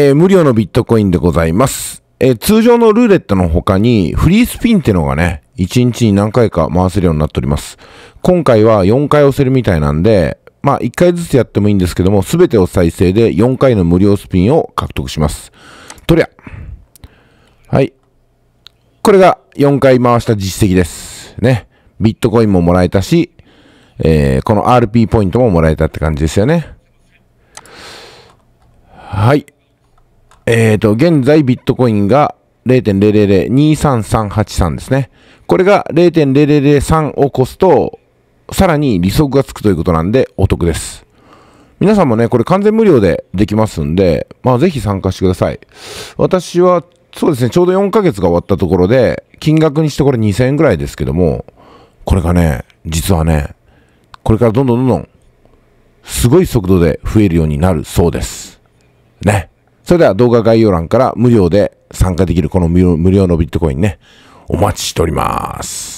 えー、無料のビットコインでございます。えー、通常のルーレットの他に、フリースピンってのがね、1日に何回か回せるようになっております。今回は4回押せるみたいなんで、まあ1回ずつやってもいいんですけども、すべてを再生で4回の無料スピンを獲得します。とりゃ。はい。これが4回回した実績です。ね。ビットコインももらえたし、えー、この RP ポイントももらえたって感じですよね。はい。えーと、現在ビットコインが0.00023383ですね。これが0.0003を越すと、さらに利息がつくということなんでお得です。皆さんもね、これ完全無料でできますんで、まあぜひ参加してください。私は、そうですね、ちょうど4ヶ月が終わったところで、金額にしてこれ2000円ぐらいですけども、これがね、実はね、これからどんどんどんどん、すごい速度で増えるようになるそうです。ね。それでは動画概要欄から無料で参加できるこの無料のビットコインね、お待ちしております。